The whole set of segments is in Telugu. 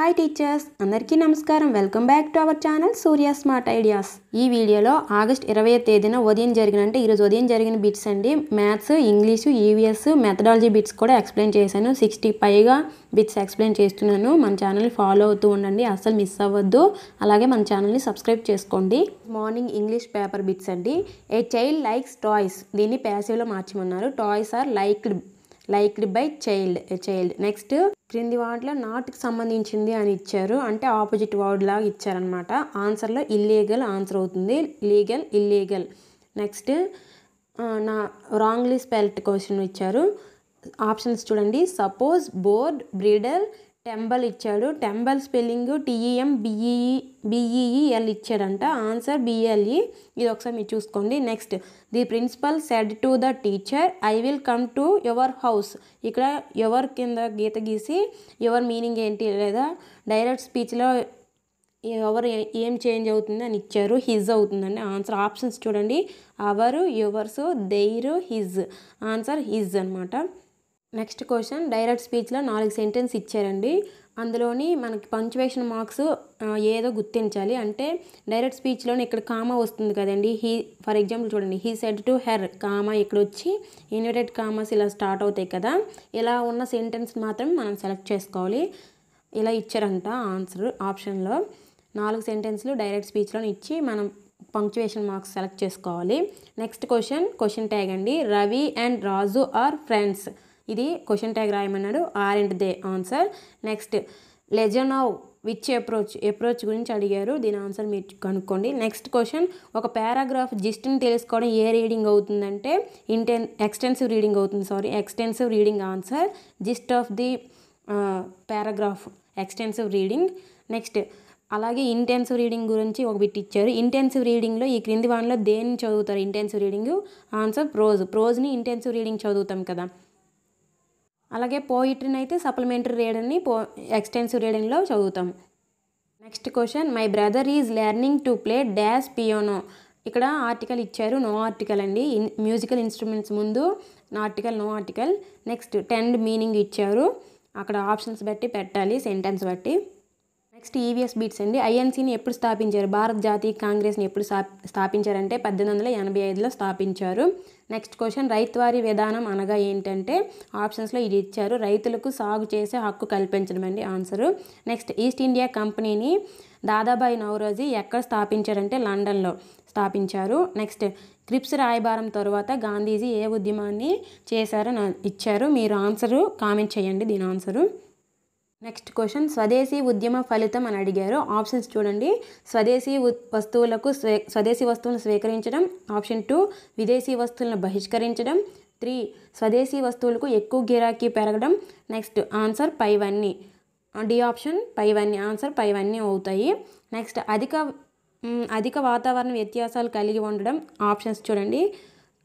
హాయ్ టీచర్స్ అందరికీ నమస్కారం welcome back to our channel Surya smart ideas ఈ వీడియోలో ఆగస్ట్ ఇరవై తేదీన ఉదయం జరిగిన అంటే ఈరోజు ఉదయం జరిగిన బిట్స్ అండి maths English EVS methodology bits కూడా ఎక్స్ప్లెయిన్ చేశాను సిక్స్టీ పైగా బిట్స్ ఎక్స్ప్లెయిన్ చేస్తున్నాను మన ఛానల్ని ఫాలో అవుతూ ఉండండి అస్సలు మిస్ అవ్వద్దు అలాగే మన ఛానల్ని సబ్స్క్రైబ్ చేసుకోండి మార్నింగ్ ఇంగ్లీష్ పేపర్ బిట్స్ అండి ఏ చైల్డ్ లైక్స్ టాయ్స్ దీన్ని ప్యాసివ్లో మార్చమన్నారు toys are liked liked by child child next క్రింది వాటిలో నాట్కి సంబంధించింది అని ఇచ్చారు అంటే ఆపోజిట్ వర్డ్ లాగా ఇచ్చారనమాట ఆన్సర్లో ఇల్లీగల్ ఆన్సర్ అవుతుంది లీగల్ ఇల్లీగల్ నెక్స్ట్ నా రాంగ్లీ స్పెల్ట్ క్వశ్చన్ ఇచ్చారు ఆప్షన్స్ చూడండి సపోజ్ బోర్డ్ బ్రీడర్ టెంబల్ ఇచ్చాడు టెంబల్ స్పెల్లింగ్ టీఈఎం బిఈఈ బిఈఈఎల్ ఇచ్చాడంట ఆన్సర్ బిఎల్ఈ ఇది ఒకసారి మీరు చూసుకోండి next the principal said to the teacher I will come to your house ఇక్కడ ఎవర్ కింద గీత గీసి యువర్ మీనింగ్ ఏంటి లేదా డైరెక్ట్ స్పీచ్లో ఎవరు ఏం చేంజ్ అవుతుంది అని ఇచ్చారు హిజ్ అవుతుందండి ఆన్సర్ ఆప్షన్స్ చూడండి our yours their his answer his అనమాట నెక్స్ట్ క్వశ్చన్ డైరెక్ట్ స్పీచ్లో నాలుగు సెంటెన్స్ ఇచ్చారండి అందులోని మనకి పంచువేషన్ మార్క్స్ ఏదో గుర్తించాలి అంటే డైరెక్ట్ స్పీచ్లోనే ఇక్కడ కామా వస్తుంది కదండి హీ ఫర్ ఎగ్జాంపుల్ చూడండి he said to her comma ఇక్కడ వచ్చి ఇన్వెటెడ్ కామాస్ ఇలా స్టార్ట్ అవుతాయి కదా ఇలా ఉన్న సెంటెన్స్ మాత్రం మనం సెలెక్ట్ చేసుకోవాలి ఇలా ఇచ్చారంట ఆన్సర్ ఆప్షన్లో నాలుగు సెంటెన్స్లు డైరెక్ట్ స్పీచ్లో ఇచ్చి మనం పంక్చువేషన్ మార్క్స్ సెలెక్ట్ చేసుకోవాలి నెక్స్ట్ క్వశ్చన్ క్వశ్చన్ ట్యాగ్ అండి Ravi and Raju are friends ఇది క్వశ్చన్ ట్యాగ్ రాయమన్నాడు aren't they answer next లెజనోవ్ విచ్ అప్రోచ్ అప్రోచ్ గురించి అడిగారు దీని ఆన్సర్ మీరు కనుక్కోండి నెక్స్ట్ క్వశ్చన్ ఒక పారాగ్రాఫ్ జిస్ట్ని తెలుసుకోవడం ఏ రీడింగ్ అవుతుందంటే ఇంటెన్ ఎక్స్టెన్సివ్ రీడింగ్ అవుతుంది sorry extensive reading answer gist of the paragraph extensive reading next అలాగే ఇంటెన్సివ్ రీడింగ్ గురించి ఒక బిట్ ఇచ్చారు ఇంటెన్సివ్ రీడింగ్లో ఈ క్రింది వానిలో దేన్ని చదువుతారు ఇంటెన్సివ్ రీడింగ్ ఆన్సర్ ప్రోజ్ ప్రోజ్ని ఇంటెన్సివ్ రీడింగ్ చదువుతాం కదా అలాగే పోయిట్రీని అయితే సప్లిమెంటరీ రీడింగ్ని పో ఎక్స్టెన్సివ్ రీడింగ్లో చదువుతాం next question my brother is learning to play dash piano ఇక్కడ ఆర్టికల్ ఇచ్చారు నో ఆర్టికల్ అండి మ్యూజికల్ ఇన్స్ట్రుమెంట్స్ ముందు article no article next ten meaning ఇచ్చారు అక్కడ ఆప్షన్స్ బట్టి పెట్టాలి సెంటెన్స్ బట్టి నెక్స్ట్ ఈవీఎస్ e బీట్స్ అండి ఐఎన్సీని ఎప్పుడు స్థాపించారు భారత జాతీయ కాంగ్రెస్ని ఎప్పుడు స్థాపించారంటే పద్దెనిమిది వందల ఎనభై ఐదులో స్థాపించారు నెక్స్ట్ క్వశ్చన్ రైతువారి విధానం అనగా ఏంటంటే ఆప్షన్స్లో ఇది ఇచ్చారు రైతులకు సాగు చేసే హక్కు కల్పించడం అండి ఆన్సరు నెక్స్ట్ ఈస్ట్ ఇండియా కంపెనీని దాదాబాయి నవరోజీ ఎక్కడ స్థాపించారంటే లండన్లో స్థాపించారు నెక్స్ట్ క్రిప్స్ రాయబారం తర్వాత గాంధీజీ ఏ ఉద్యమాన్ని చేశారో ఇచ్చారు మీరు ఆన్సరు కామెంట్ చేయండి దీని ఆన్సరు నెక్స్ట్ క్వశ్చన్ స్వదేశీ ఉద్యమ ఫలితం అని అడిగారు ఆప్షన్స్ చూడండి స్వదేశీ వస్తువులకు స్వే స్వదేశీ వస్తువులను స్వీకరించడం ఆప్షన్ టూ విదేశీ వస్తువులను బహిష్కరించడం త్రీ స్వదేశీ వస్తువులకు ఎక్కువ గిరాకీ పెరగడం నెక్స్ట్ ఆన్సర్ పైవన్నీ డి ఆప్షన్ పైవన్నీ ఆన్సర్ పైవన్నీ అవుతాయి నెక్స్ట్ అధిక అధిక వాతావరణ వ్యత్యాసాలు కలిగి ఉండడం ఆప్షన్స్ చూడండి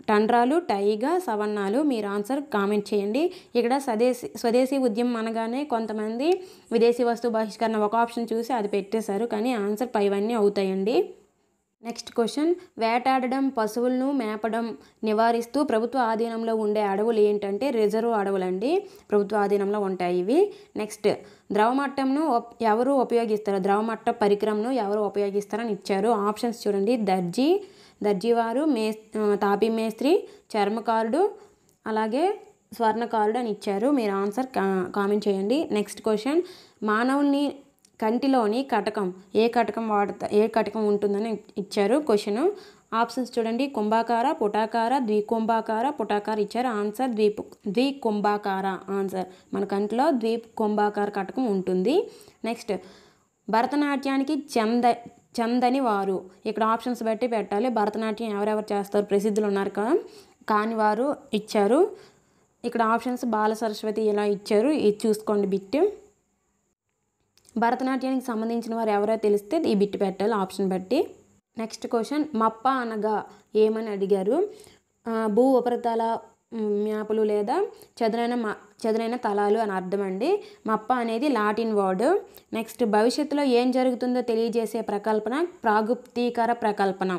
టండ్రాలు టైగా సవన్నాలు మీరు ఆన్సర్ కామెంట్ చేయండి ఇక్కడ స్వదేశీ స్వదేశీ ఉద్యమం అనగానే కొంతమంది విదేశీ వస్తువు బహిష్కరణ ఒక ఆప్షన్ చూసి అది పెట్టేశారు కానీ ఆన్సర్ పైవన్నీ అవుతాయండి నెక్స్ట్ క్వశ్చన్ వేటాడడం పశువులను మేపడం నివారిస్తూ ప్రభుత్వ ఆధీనంలో ఉండే అడవులు ఏంటంటే రిజర్వ్ అడవులండి ప్రభుత్వ ఆధీనంలో ఉంటాయి ఇవి నెక్స్ట్ ద్రవమట్టంను ఎవరు ఉపయోగిస్తారు ద్రవమట్ట పరికరంను ఎవరు ఉపయోగిస్తారని ఇచ్చారు ఆప్షన్స్ చూడండి దర్జీ దర్జీవారు మే తాపి మేస్త్రి చర్మకారుడు అలాగే స్వర్ణకారుడు అని ఇచ్చారు మీరు ఆన్సర్ కామెంట్ చేయండి నెక్స్ట్ క్వశ్చన్ మానవుని కంటిలోని కటకం ఏ కటకం వాడతా ఏ కటకం ఉంటుందని ఇచ్చారు క్వశ్చన్ ఆప్షన్స్ చూడండి కుంభాకార పుటాకార ద్వికుంభాకార పుటాకార ఇచ్చారు ఆన్సర్ ద్వీప్ ద్వికుంభాకార ఆన్సర్ మన కంటిలో ద్వీప్ కుంభాకార కటకం ఉంటుంది నెక్స్ట్ భరతనాట్యానికి చంద చందని వారు ఇక్కడ ఆప్షన్స్ బట్టి పెట్టాలి భరతనాట్యం ఎవరెవరు చేస్తారు ప్రసిద్ధులు ఉన్నారు కదా కాని వారు ఇచ్చారు ఇక్కడ ఆప్షన్స్ బాల సరస్వతి ఇలా ఇచ్చారు ఇది చూసుకోండి బిట్ భరతనాట్యానికి సంబంధించిన వారు ఎవరో తెలిస్తే ఈ బిట్ పెట్టాలి ఆప్షన్ బట్టి నెక్స్ట్ క్వశ్చన్ మప్ప అనగా ఏమని అడిగారు భూ ఉపరితల మ్యాపులు లేదా చదునైన చదునైన తలాలు అని అర్థమండి మప్ప అనేది లాటిన్ వర్డు నెక్స్ట్ భవిష్యత్తులో ఏం జరుగుతుందో తెలియజేసే ప్రకల్పన ప్రాగుప్తీకర ప్రకల్పన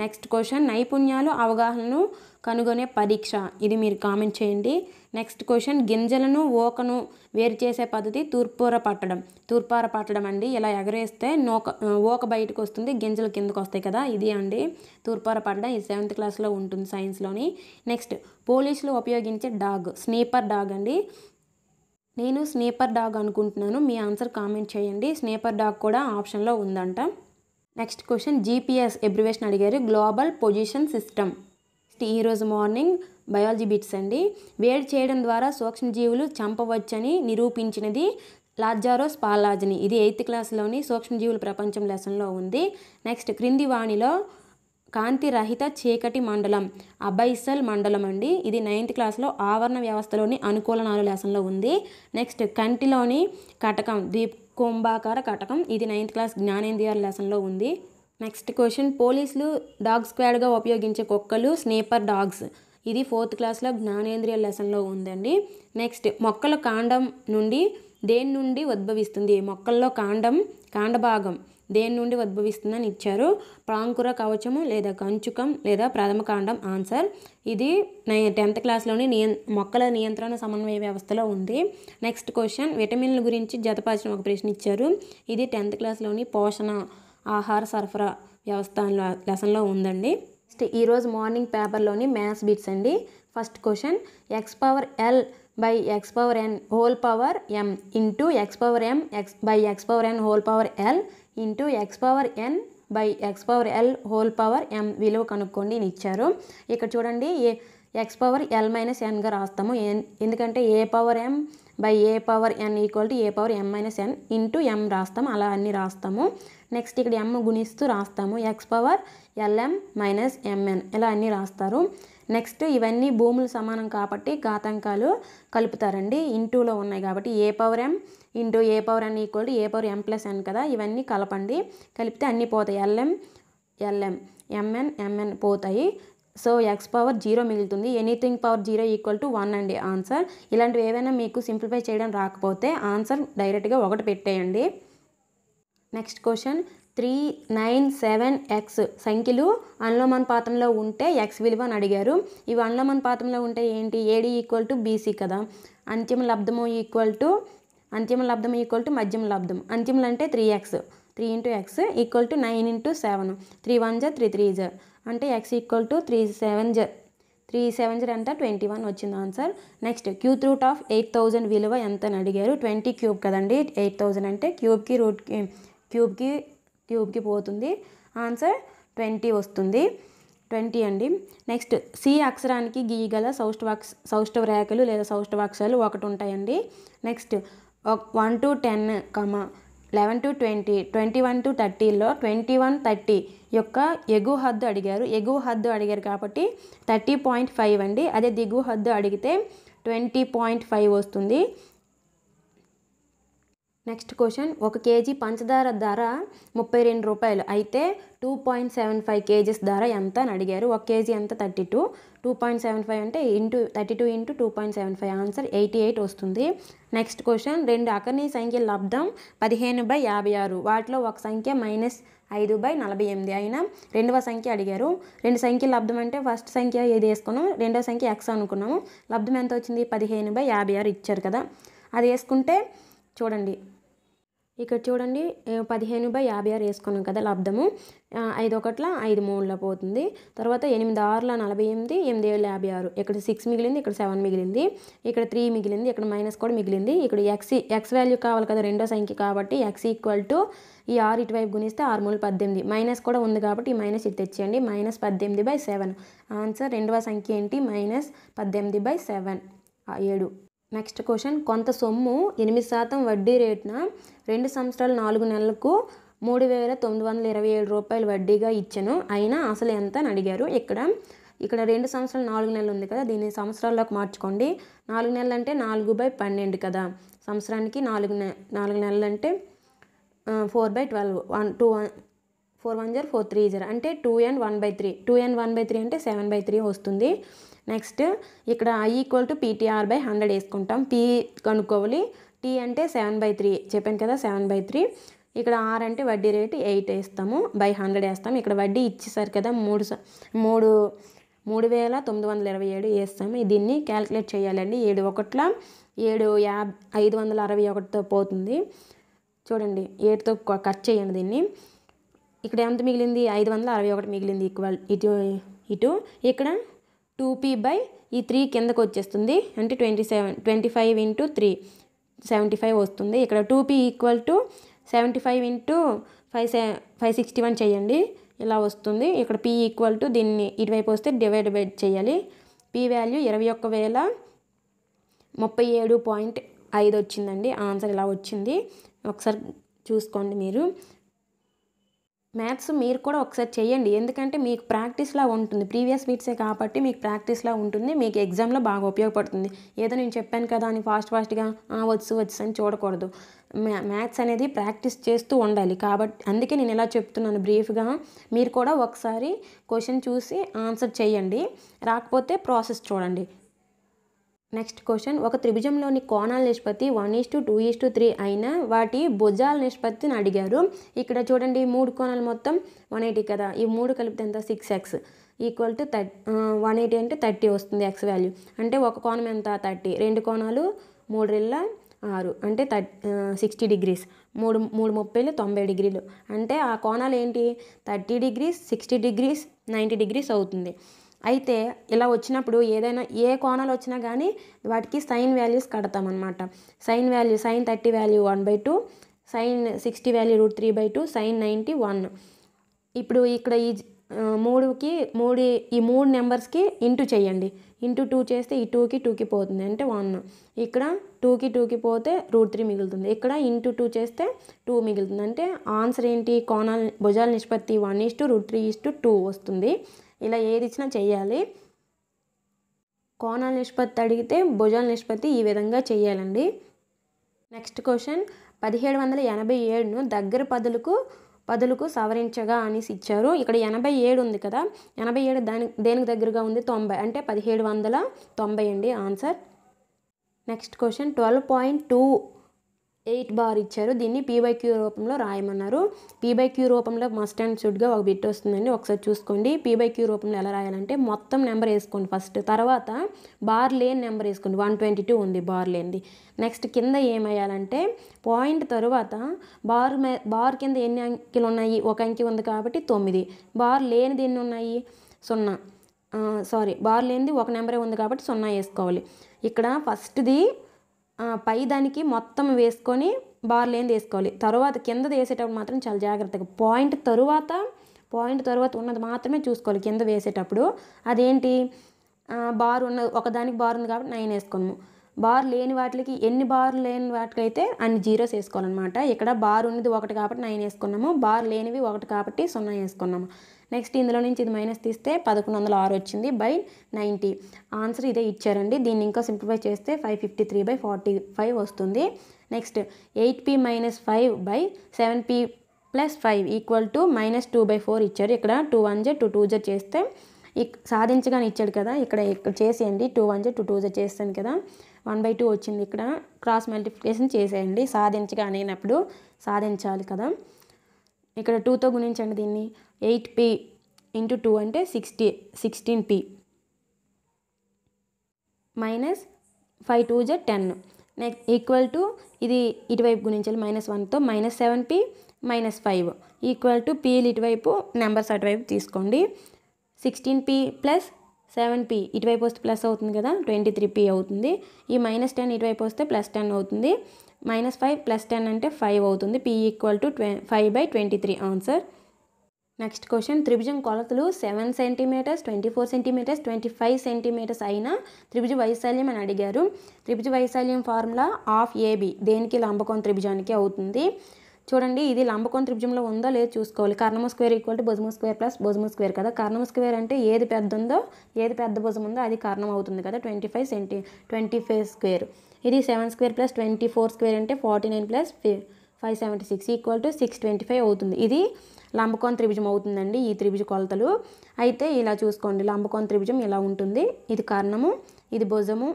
నెక్స్ట్ క్వశ్చన్ నైపుణ్యాలు అవగాహనను కనుగొనే పరీక్ష ఇది మీరు కామెంట్ చేయండి నెక్స్ట్ క్వశ్చన్ గింజలను ఓకను వేరు చేసే పద్ధతి తూర్పుర పట్టడం తూర్పార పట్టడం అండి ఇలా ఎగరేస్తే నోక ఓక బయటకు వస్తుంది గింజలు కిందకు వస్తాయి కదా ఇది అండి తూర్పార పట్టడం ఈ సెవెంత్ క్లాస్లో ఉంటుంది సైన్స్లోని నెక్స్ట్ పోలీసులు ఉపయోగించే డాగ్ స్నీపర్ డాగ్ అండి నేను స్నేపర్ డాగ్ అనుకుంటున్నాను మీ ఆన్సర్ కామెంట్ చేయండి స్నేపర్ డాగ్ కూడా ఆప్షన్లో ఉందంట నెక్స్ట్ క్వశ్చన్ జీపీఎస్ ఎబ్రివేషన్ అడిగారు గ్లోబల్ పొజిషన్ సిస్టమ్ ఈరోజు మార్నింగ్ బయాలజీ బిట్స్ అండి వేడి చేయడం ద్వారా సూక్ష్మజీవులు చంపవచ్చని నిరూపించినది లాజారో స్పాలాజని ఇది ఎయిత్ క్లాస్లోని సూక్ష్మజీవుల ప్రపంచం లెసన్లో ఉంది నెక్స్ట్ క్రింది వాణిలో కాంతిరహిత చీకటి మండలం అబైసల్ మండలం అండి ఇది నైన్త్ క్లాస్లో ఆవరణ వ్యవస్థలోని అనుకూలనాలు లెసన్లో ఉంది నెక్స్ట్ కంటిలోని కటకం కుంభాకార కటకం ఇది నైన్త్ క్లాస్ జ్ఞానేంద్రియాల లెసన్లో ఉంది నెక్స్ట్ క్వశ్చన్ పోలీసులు డాగ్ స్క్వాడ్గా ఉపయోగించే కుక్కలు స్నేపర్ డాగ్స్ ఇది ఫోర్త్ క్లాస్లో జ్ఞానేంద్రియ లెసన్లో ఉందండి నెక్స్ట్ మొక్కల కాండం నుండి దేని నుండి ఉద్భవిస్తుంది మొక్కల్లో కాండం కాండభాగం దేని నుండి ఉద్భవిస్తుందని ఇచ్చారు ప్రాంకుర కవచము లేదా కంచుకం లేదా ప్రథమ కాండం ఆన్సర్ ఇది టెన్త్ క్లాస్లోని నియ మొక్కల నియంత్రణ సమన్వయ వ్యవస్థలో ఉంది నెక్స్ట్ క్వశ్చన్ విటమిన్ల గురించి జతపరిచిన ఒక ప్రశ్న ఇచ్చారు ఇది టెన్త్ క్లాస్లోని పోషణ ఆహార సరఫరా వ్యవస్థ లెసన్లో ఉందండి నెక్స్ట్ ఈరోజు మార్నింగ్ పేపర్లోని మ్యాథ్స్ బిట్స్ అండి first question x power l by x power n whole power m into x power m x by x power n whole power l into x power n by x power l whole power m విలువ కనుక్కోండి అని ఇచ్చారు ఇక్కడ చూడండి a x power l minus ఎన్గా రాస్తాము ఎందుకంటే a power m by a power n equal to a power M minus n into m రాస్తాము అలా అన్ని రాస్తాము నెక్స్ట్ ఇక్కడ ఎమ్ గుణిస్తూ రాస్తాము x power l m minus m n ఇలా అన్నీ రాస్తారు నెక్స్ట్ ఇవన్నీ భూములు సమానం కాబట్టి ఘాతాంకాలు కలుపుతారండి ఇంటూలో ఉన్నాయి కాబట్టి a power m into a power n equal to a power m plus n కదా ఇవన్నీ కలపండి కలిపితే అన్నీ పోతాయి ఎల్ఎం ఎల్ఎం ఎంఎన్ ఎంఎన్ పోతాయి సో ఎక్స్ పవర్ జీరో మిగులుతుంది anything power zero equal to one అండి ఆన్సర్ ఇలాంటివి ఏవైనా మీకు సింప్లిఫై చేయడం రాకపోతే ఆన్సర్ డైరెక్ట్గా ఒకటి పెట్టేయండి next question three nine seven x సంఖ్యలు అనులోమానుపాతంలో ఉంటే ఎక్స్ విలువ అని అడిగారు ఇవి అనులోమానుపాతంలో ఉంటే ఏంటి ఏడి ఈక్వల్ టు బీసీ కదా అంతిమ లబ్ధము ఈక్వల్ టు అంతిమ లబ్ధం ఈక్వల్ టు మధ్యమ లబ్ధం అంత్యములు అంటే three x three into x equal to nine into seven three one జర్ త్రీ త్రీ జర్ అంటే x equal to three seven జర్ త్రీ సెవెన్ జర్ ఎంత ట్వంటీ వన్ వచ్చింది answer next cube root of eight thousand విలువ ఎంత అని అడిగారు ట్వంటీ క్యూబ్ కదండి ఎయిట్ థౌజండ్ అంటే క్యూబ్కి రూట్కి క్యూబ్కి క్యూబ్కి పోతుంది ఆన్సర్ ట్వంటీ వస్తుంది ట్వంటీ అండి నెక్స్ట్ సి అక్షరానికి గీయగల సౌష్ఠవాక్ష సౌష్ఠవ రేఖలు లేదా సౌష్ఠవాక్షాలు ఒకటి ఉంటాయండి next one to ten comma eleven to twenty twenty one to థర్టీలో ట్వంటీ వన్ థర్టీ యొక్క ఎగువ హద్దు అడిగారు ఎగువ హద్దు అడిగారు కాబట్టి థర్టీ పాయింట్ ఫైవ్ అండి అదే దిగువ హద్దు అడిగితే ట్వంటీ పాయింట్ ఫైవ్ వస్తుంది నెక్స్ట్ క్వశ్చన్ ఒక కేజీ పంచదార ధర ముప్పై రెండు రూపాయలు అయితే two point seven five KGs ధర ఎంత అని అడిగారు ఒక కేజీ ఎంత thirty two two point seven five అంటే into thirty two into two point seven five answer eighty eight వస్తుంది నెక్స్ట్ క్వశ్చన్ రెండు అకర్ణీ సంఖ్య లబ్ధం పదిహేను బై యాభై ఆరు వాటిలో ఒక సంఖ్య మైనస్ ఐదు బై నలభై ఎనిమిది అయినా రెండవ సంఖ్య అడిగారు రెండు సంఖ్యల లబ్ధం అంటే ఫస్ట్ సంఖ్య ఏది వేసుకున్నాం రెండవ సంఖ్య ఎక్స్ అనుకున్నాము లబ్ధం ఎంత వచ్చింది పదిహేను బై యాభై ఆరు ఇచ్చారు కదా అది వేసుకుంటే చూడండి ఇక్కడ చూడండి పదిహేను బై యాభై ఆరు వేసుకున్నాం కదా లబ్ధము ఐదు ఒకట్ల ఐదు మూడులో పోతుంది తర్వాత ఎనిమిది ఆరుల నలభై ఎనిమిది ఎనిమిది ఏళ్ళ యాభై ఆరు ఇక్కడ సిక్స్ మిగిలింది ఇక్కడ సెవెన్ మిగిలింది ఇక్కడ త్రీ మిగిలింది ఇక్కడ మైనస్ కూడా మిగిలింది ఇక్కడ ఎక్స్ ఎక్స్ వాల్యూ కావాలి కదా రెండో సంఖ్య కాబట్టి ఎక్స్ ఈక్వల్ టు ఈ ఆరు ఇటువైపు గుణిస్తే ఆరు మూడు పద్దెనిమిది మైనస్ కూడా ఉంది కాబట్టి ఈ మైనస్ ఇది తెచ్చేయండి మైనస్ పద్దెనిమిది బై సెవెన్ ఆన్సర్ రెండవ సంఖ్య ఏంటి మైనస్ పద్దెనిమిది బై సెవెన్ ఏడు నెక్స్ట్ క్వశ్చన్ కొంత సొమ్ము ఎనిమిది శాతం వడ్డీ రేటున రెండు సంవత్సరాలు నాలుగు నెలలకు మూడు వేల తొమ్మిది వందల ఇరవై ఏడు రూపాయలు వడ్డీగా ఇచ్చాను అయినా అసలు ఎంత అని అడిగారు ఇక్కడ ఇక్కడ రెండు సంవత్సరాలు నాలుగు నెలలు ఉంది కదా దీన్ని సంవత్సరాల్లోకి మార్చుకోండి నాలుగు నెలలు అంటే నాలుగు బై పన్నెండు కదా సంవత్సరానికి నాలుగు నె నాలుగు నెలలు అంటే four by twelve one two one four one జర్ ఫోర్ త్రీ జీరో అంటే two and one by three two and one by three అంటే సెవెన్ బై త్రీ వస్తుంది నెక్స్ట్ ఇక్కడ I equal to PTR by hundred వేసుకుంటాం పీ కనుక్కోవాలి టీ అంటే సెవెన్ బై త్రీ చెప్పాను కదా సెవెన్ బై త్రీ ఇక్కడ ఆర్ అంటే వడ్డీ రేటు ఎయిట్ వేస్తాము బై హండ్రెడ్ వేస్తాము ఇక్కడ వడ్డీ ఇచ్చేసారు కదా మూడు మూడు మూడు వేల తొమ్మిది వందల ఇరవై ఏడు వేస్తాము దీన్ని క్యాలిక్యులేట్ చేయాలండి ఏడు ఒకట్ల ఏడు యాబ్ ఐదు వందల అరవై ఒకటితో పోతుంది చూడండి ఏడుతో కట్ చేయండి దీన్ని ఇక్కడ ఎంత మిగిలింది ఐదు వందల అరవై ఒకటి మిగిలింది ఈక్వల్ ఇటు ఇటు ఇక్కడ టూ పీ బై ఈ త్రీ కిందకు వచ్చేస్తుంది అంటే twenty seven twenty five into three seventy five వస్తుంది ఇక్కడ two P equal to seventy five into five సె ఫైవ్ సిక్స్టీ వన్ చేయండి ఇలా వస్తుంది ఇక్కడ పీ ఈక్వల్ టు దీన్ని ఇటువైపు వస్తే డివైడ్ బై చేయాలి పీ వాల్యూ ఇరవై ఒక్క వేల ముప్పై ఏడు పాయింట్ ఐదు వచ్చిందండి ఆన్సర్ ఇలా వచ్చింది ఒకసారి చూసుకోండి మీరు మ్యాథ్స్ మీరు కూడా ఒకసారి చేయండి ఎందుకంటే మీకు ప్రాక్టీస్లా ఉంటుంది ప్రీవియస్ వీక్సే కాబట్టి మీకు ప్రాక్టీస్లా ఉంటుంది మీకు ఎగ్జామ్లో బాగా ఉపయోగపడుతుంది ఏదో నేను చెప్పాను కదా అని ఫాస్ట్ ఫాస్ట్గా వచ్చు వచ్చు అని చూడకూడదు మ్యాథ్స్ అనేది ప్రాక్టీస్ చేస్తూ ఉండాలి కాబట్టి అందుకే నేను ఇలా చెప్తున్నాను బ్రీఫ్గా మీరు కూడా ఒకసారి క్వశ్చన్ చూసి ఆన్సర్ చేయండి రాకపోతే ప్రాసెస్ చూడండి నెక్స్ట్ క్వశ్చన్ ఒక త్రిభుజంలోని కోణాల నిష్పత్తి one is to two is to three అయిన వాటి భుజాల నిష్పత్తిని అడిగారు ఇక్కడ చూడండి మూడు కోణాలు మొత్తం వన్ ఎయిటీ కదా ఈ మూడు కలిపితే ఎంత six x equal to thirty one eighty అంటే థర్టీ వస్తుంది ఎక్స్ వాల్యూ అంటే ఒక కోణం ఎంత థర్టీ రెండు కోణాలు మూడు రెళ్ళ ఆరు అంటే థర్టీ సిక్స్టీ డిగ్రీస్ మూడు మూడు ముప్పైలు తొంభై డిగ్రీలు అంటే ఆ కోణాలు ఏంటి thirty degrees sixty degrees ninety degrees అవుతుంది అయితే ఇలా వచ్చినప్పుడు ఏదైనా ఏ కోణాలు వచ్చినా కానీ వాటికి సైన్ వాల్యూస్ కడతామన్నమాట sine value sine thirty value one by two sine sixty value root three by two sine ninety one ఇప్పుడు ఇక్కడ ఈ మూడుకి మూడు ఈ మూడు నెంబర్స్కి ఇంటూ చేయండి ఇంటూ టూ చేస్తే ఈ టూకి టూకి పోతుంది అంటే వన్ ఇక్కడ టూకి టూకి పోతే రూట్ త్రీ మిగులుతుంది ఇక్కడ ఇంటూ టూ చేస్తే టూ మిగులుతుంది అంటే ఆన్సర్ ఏంటి కోణాల భుజాల నిష్పత్తి one is to root three is to two two వస్తుంది ఇలా ఏది ఇచ్చినా చేయాలి కోణాల నిష్పత్తి అడిగితే భుజాల నిష్పత్తి ఈ విధంగా చేయాలండి నెక్స్ట్ క్వశ్చన్ పదిహేడు వందల ఎనభై ఏడును దగ్గర పదులకు పదులకు సవరించగా అనేసి ఇచ్చారు ఇక్కడ ఎనభై ఏడు ఉంది కదా ఎనభై ఏడు దాని దేనికి దగ్గరగా ఉంది తొంభై అంటే పదిహేడు వందల తొంభై అండి answer next question twelve point two eight bar ఇచ్చారు దీన్ని పీబైక్యూ రూపంలో రాయమన్నారు పీబైక్యూ రూపంలో మస్ట్ అండ్ షుడ్గా ఒక బిట్ వస్తుందండి ఒకసారి చూసుకోండి పీబైక్యూ రూపంలో ఎలా రాయాలంటే మొత్తం నెంబర్ వేసుకోండి ఫస్ట్ తర్వాత బార్ లేని నెంబర్ వేసుకోండి వన్ ట్వంటీ టూ ఉంది బార్ లేనిది నెక్స్ట్ కింద ఏమయ్యాలంటే పాయింట్ తర్వాత బార్ బార్ కింద ఎన్ని అంకెలు ఉన్నాయి ఒక అంకె ఉంది కాబట్టి తొమ్మిది బార్ లేనిది ఎన్ని ఉన్నాయి సున్నా సారీ బార్ లేనిది ఒక నెంబరే ఉంది కాబట్టి సున్నా వేసుకోవాలి ఇక్కడ ఫస్ట్ది పై దానికి మొత్తం వేసుకొని బార్లేని వేసుకోవాలి తర్వాత కింద వేసేటప్పుడు మాత్రం చాలా జాగ్రత్తగా పాయింట్ తరువాత పాయింట్ తర్వాత ఉన్నది మాత్రమే చూసుకోవాలి కింద వేసేటప్పుడు అదేంటి బార్ ఉన్న ఒకదానికి బార్ ఉంది కాబట్టి నైన్ వేసుకున్నాము బార్ లేని వాటికి ఎన్ని బార్ లేని వాటికైతే అన్ని జీరోస్ వేసుకోవాలన్నమాట ఇక్కడ బార్ ఉన్నది ఒకటి కాబట్టి నైన్ వేసుకున్నాము బార్ లేనివి ఒకటి కాబట్టి సున్నా వేసుకున్నాము నెక్స్ట్ ఇందులో నుంచి ఇది మైనస్ తీస్తే పదకొండు వందల ఆరు వచ్చింది బై నైంటీ ఆన్సర్ ఇదే ఇచ్చారండి దీన్ని ఇంకా సింప్లిఫై చేస్తే five fifty three by five వస్తుంది next eight P minus five by seven P plus five equal to minus two by four ఇచ్చారు ఇక్కడ two one Z two two Z చేస్తే సాధించగానే ఇచ్చాడు కదా ఇక్కడ ఇక్కడ చేసేయండి two one Z two two Z చేస్తాను కదా వన్ బై టూ వచ్చింది ఇక్కడ క్రాస్ మల్టిప్లికేషన్ చేసేయండి సాధించగా అనేనప్పుడు సాధించాలి కదా ఇక్కడ టూతో గుణించండి దీన్ని ఎయిట్ పీ ఇంటూ టూ అంటే sixty sixteen P minus five two Z ten next equal to ఇది ఇటువైపు గుణించాలి మైనస్ వన్తో minus seven P minus five equal to పిఎల్ ఇటువైపు నెంబర్స్ అటువైపు తీసుకోండి sixteen P plus seven P ఇటువైపు వస్తే ప్లస్ అవుతుంది కదా ట్వంటీ త్రీ పి అవుతుంది ఈ మైనస్ టెన్ ఇటువైపు వస్తే ప్లస్ టెన్ అవుతుంది మైనస్ ఫైవ్ ప్లస్ టెన్ అంటే ఫైవ్ అవుతుంది పీ ఈక్వల్ టు ట్వె five by twenty three answer next question త్రిభుజం కొలతలు seven centimetres twenty four centimetres twenty five centimetres అయిన త్రిభుజ వైశాల్యం అని అడిగారు త్రిభుజ వైశాల్యం ఫార్ములా ఆఫ్ ఏబి దేనికి లంబకోన్ త్రిభుజానికి అవుతుంది చూడండి ఇది లంబకోన్ త్రిభుజంలో ఉందో లేదో చూసుకోవాలి కర్ణమ స్క్వేర్ ఈక్వల్ టు భుజమ స్క్వేర్ ప్లస్ భుజమ స్క్వేర్ కదా కర్ణమ స్క్వేర్ అంటే ఏది పెద్ద ఉందో ఏది పెద్ద భుజం ఉందో అది కారణం అవుతుంది కదా ట్వంటీ ఫైవ్ సెంటీ ట్వంటీ ఫైవ్ స్క్వేర్ ఇది seven square plus twenty four square అంటే forty nine plus five seventy six equal to six twenty five అవుతుంది ఇది లంబకోన్ త్రిభుజం అవుతుందండి ఈ త్రిభుజ కొలతలు అయితే ఇలా చూసుకోండి లంబకోన్ త్రిభుజం ఇలా ఉంటుంది ఇది కర్ణము ఇది భుజము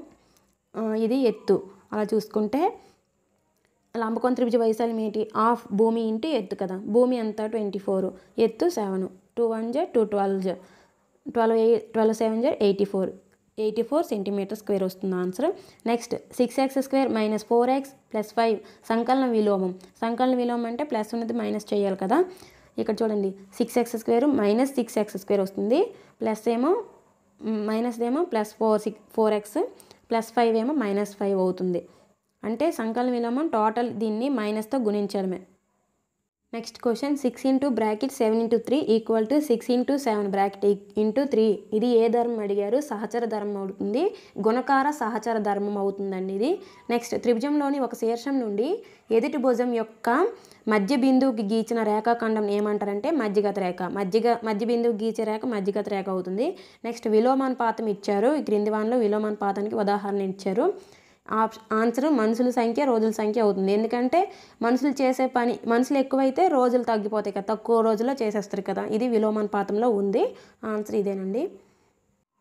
ఇది ఎత్తు అలా చూసుకుంటే లంబకోన్ త్రిభుజ వైశాల్యం ఏంటి ఆఫ్ భూమి ఇంటి ఎత్తు కదా భూమి అంతా ట్వంటీ ఫోర్ ఎత్తు సెవెన్ టూ వన్ జర్ two twelve Z twelve eight twelve seven జర్ eighty four eighty four centimetre square వస్తుంది answer next six x square minus four x plus five సంకలన విలోమం సంకలన విలోమం అంటే ప్లస్ ఉన్నది మైనస్ చేయాలి కదా ఇక్కడ చూడండి six x square minus six x square వస్తుంది ప్లస్ ఏమో మైనస్ ఏమో plus four six four x plus five ఏమో మైనస్ ఫైవ్ అవుతుంది అంటే సంకలన విలోమం టోటల్ దీన్ని మైనస్తో గుణించడమే next question six into bracket seven into three equal to six into seven bracket into three ఇది ఏ ధర్మం అడిగారు సహచర ధర్మం అవుతుంది గుణకార సహచర ధర్మం అవుతుందండి ఇది నెక్స్ట్ త్రిభుజంలోని ఒక శీర్షం నుండి ఎదుటి భుజం యొక్క మధ్య బిందువుకి గీచిన రేఖాఖండం ఏమంటారంటే మధ్యగత రేఖ మధ్యగ మధ్య బిందువుకి గీచే రేఖ మధ్యగత రేఖ అవుతుంది నెక్స్ట్ పాతం ఇచ్చారు ఈ క్రింది వానలో పాతానికి ఉదాహరణ ఇచ్చారు ఆన్సర్ మనుషుల సంఖ్య రోజుల సంఖ్య అవుతుంది ఎందుకంటే మనుషులు చేసే పని మనుషులు ఎక్కువైతే రోజులు తగ్గిపోతాయి కదా తక్కువ రోజుల్లో చేసేస్తారు కదా ఇది విలోమన పాతంలో ఉంది ఆన్సర్ ఇదేనండి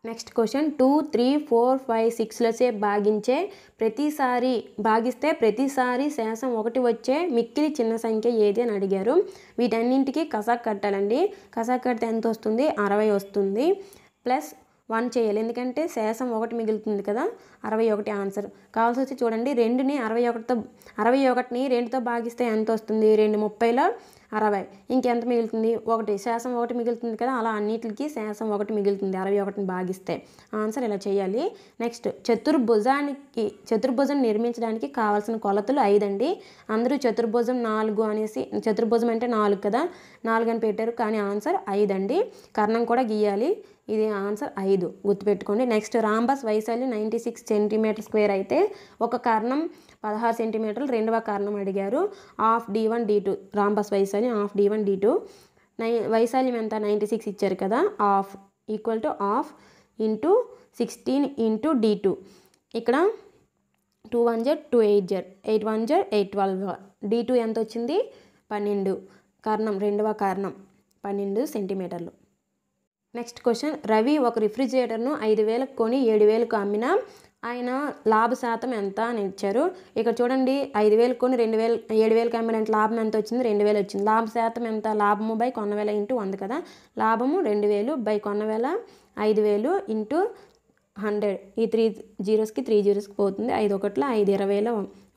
next question two three four five సిక్స్లసే భాగించే ప్రతిసారి భాగిస్తే ప్రతిసారి శాసం ఒకటి వచ్చే మిక్కిలి చిన్న సంఖ్య ఏది అని అడిగారు వీటన్నింటికి కసాక్ కట్టాలండి కసాక్ కడితే ఎంత వస్తుంది అరవై వస్తుంది ప్లస్ వన్ చేయాలి ఎందుకంటే శేషం ఒకటి మిగులుతుంది కదా అరవై ఒకటి ఆన్సర్ కావాల్సి వచ్చి చూడండి రెండుని అరవై ఒకటితో అరవై ఒకటిని రెండుతో భాగిస్తే ఎంత వస్తుంది రెండు ముప్పైలో అరవై ఇంకెంత మిగులుతుంది ఒకటి శేషం ఒకటి మిగులుతుంది కదా అలా అన్నిటికి శేషం ఒకటి మిగులుతుంది అరవై ఒకటిని భాగిస్తే ఆన్సర్ ఇలా చేయాలి నెక్స్ట్ చతుర్భుజానికి చతుర్భుజం నిర్మించడానికి కావాల్సిన కొలతలు ఐదండి అందరూ చతుర్భుజం నాలుగు అనేసి చతుర్భుజం అంటే నాలుగు కదా నాలుగు అని పెట్టారు కానీ ఆన్సర్ ఐదండి కర్ణం కూడా గీయాలి ఇది ఆన్సర్ ఐదు గుర్తుపెట్టుకోండి నెక్స్ట్ రాంబస్ వైశాల్యం నైంటీ సిక్స్ సెంటీమీటర్ స్క్వేర్ అయితే ఒక కారణం పదహారు సెంటీమీటర్లు రెండవ కారణం అడిగారు half D one D two rhombus వైశాల్యం half D one D two నై వైశాల్యం ఎంత నైంటీ సిక్స్ ఇచ్చారు కదా half equal to half into sixteen into D two ఇక్కడ టూ వన్ జర్ టూ ఎయిట్ జర్ ఎయిట్ వన్ జర్ ఎయిట్ ట్వెల్వ్ డి టూ ఎంత వచ్చింది పన్నెండు కారణం రెండవ కారణం పన్నెండు సెంటీమీటర్లు నెక్స్ట్ క్వశ్చన్ రవి ఒక రిఫ్రిజిరేటర్ను ఐదు వేలకు కొని ఏడు వేలకు అమ్మిన ఆయన లాభ శాతం ఎంత అని ఇచ్చారు ఇక్కడ చూడండి ఐదు వేలు కొని రెండు వేలు ఏడు వేలకి అమ్మినంటే లాభం ఎంత వచ్చింది రెండు వేలు వచ్చింది లాభ శాతం ఎంత లాభము బై కొన్నవేల ఇంటూ వంద కదా లాభము రెండు వేలు బై కొన్నవేల ఐదు వేలు ఇంటూ హండ్రెడ్ ఈ త్రీ జీరోస్కి త్రీ జీరోస్కి పోతుంది ఐదు ఒకటిలో ఐదు ఇరవైలో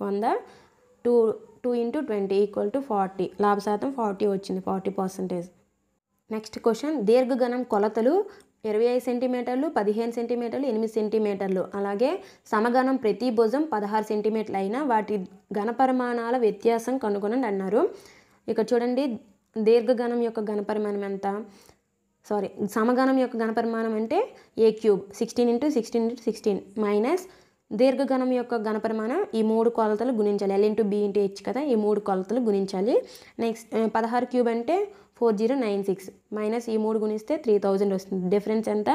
వంద two two into twenty equal to forty లాభ శాతం ఫార్టీ వచ్చింది ఫార్టీ పర్సంటేజ్ నెక్స్ట్ క్వశ్చన్ దీర్ఘగణం కొలతలు ఇరవై ఐదు సెంటీమీటర్లు పదిహేను సెంటీమీటర్లు ఎనిమిది సెంటీమీటర్లు అలాగే సమగణం ప్రతి భుజం పదహారు సెంటీమీటర్లు అయినా వాటి ఘనపరిమాణాల వ్యత్యాసం కనుగొనండి అన్నారు ఇక్కడ చూడండి దీర్ఘగణం యొక్క ఘనపరిమాణం ఎంత సారీ సమగణం యొక్క ఘనపరిమాణం అంటే a cube sixteen into sixteen into sixteen minus దీర్ఘగణం యొక్క ఘనపరిమాణం ఈ మూడు కొలతలు గుణించాలి L into B into H కదా ఈ మూడు కొలతలు గుణించాలి నెక్స్ట్ పదహారు క్యూబ్ అంటే four zero nine six minus ఈ మూడు గుణిస్తే త్రీ థౌజండ్ వస్తుంది డిఫరెన్స్ ఎంత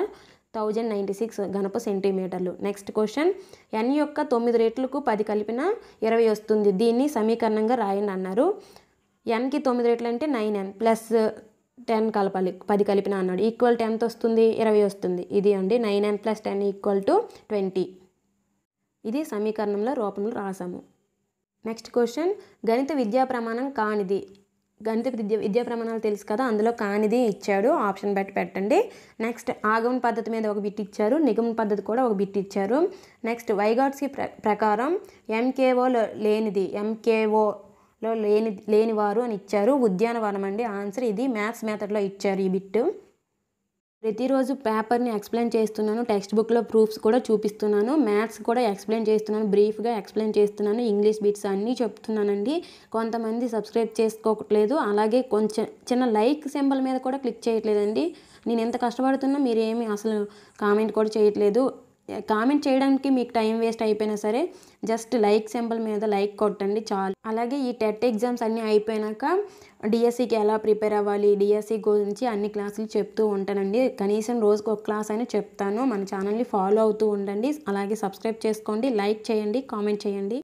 థౌజండ్ నైంటీ సిక్స్ గణప సెంటీమీటర్లు నెక్స్ట్ క్వశ్చన్ ఎన్ యొక్క తొమ్మిది రేట్లకు పది కలిపిన ఇరవై వస్తుంది దీన్ని సమీకరణంగా రాయండి అన్నారు ఎన్కి తొమ్మిది రేట్లు అంటే నైన్ ఎన్ ప్లస్ టెన్ కలపాలి పది కలిపిన అన్నాడు ఈక్వల్ టెన్త్ వస్తుంది ఇరవై వస్తుంది ఇది అండి nine N plus ten equal to twenty ఇది సమీకరణంలో రూపంలో రాసాము నెక్స్ట్ క్వశ్చన్ గణిత విద్యా ప్రమాణం కానిది గణిత విద్య విద్యా ప్రమాణాలు తెలుసు కదా అందులో కానిది ఇచ్చాడు ఆప్షన్ బట్టి పెట్టండి నెక్స్ట్ ఆగమన పద్ధతి మీద ఒక బిట్ ఇచ్చారు నిగమన పద్ధతి కూడా ఒక బిట్ ఇచ్చారు నెక్స్ట్ వైగాట్స్కి ప్ర ప్రకారం ఎంకేఓలో లేనిది ఎంకేఓలో లేని లేనివారు అని ఇచ్చారు ఉద్యానవనం అండి ఆన్సర్ ఇది మ్యాథ్స్ మెథడ్లో ఇచ్చారు ఈ బిట్టు ప్రతిరోజు పేపర్ని ఎక్స్ప్లెయిన్ చేస్తున్నాను టెక్స్ట్ బుక్లో ప్రూఫ్స్ కూడా చూపిస్తున్నాను మ్యాథ్స్ కూడా ఎక్స్ప్లెయిన్ చేస్తున్నాను బ్రీఫ్గా ఎక్స్ప్లెయిన్ చేస్తున్నాను ఇంగ్లీష్ బిట్స్ అన్నీ చెప్తున్నానండి కొంతమంది సబ్స్క్రైబ్ చేసుకోవట్లేదు అలాగే కొంచెం చిన్న లైక్ సింబల్ మీద కూడా క్లిక్ చేయట్లేదండి నేను ఎంత కష్టపడుతున్నా మీరేమి అసలు కామెంట్ కూడా చేయట్లేదు కామెంట్ చేయడానికి మీకు టైం వేస్ట్ అయిపోయినా సరే జస్ట్ లైక్ సింబల్ మీద లైక్ కొట్టండి చాలు అలాగే ఈ టెట్ ఎగ్జామ్స్ అన్నీ అయిపోయాక డిఎస్సికి ఎలా ప్రిపేర్ అవ్వాలి డిఎస్సి గురించి అన్ని క్లాసులు చెప్తూ ఉంటానండి కనీసం రోజుకు ఒక క్లాస్ అయినా చెప్తాను మన ఛానల్ని ఫాలో అవుతూ ఉండండి అలాగే సబ్స్క్రైబ్ చేసుకోండి లైక్ చేయండి కామెంట్ చేయండి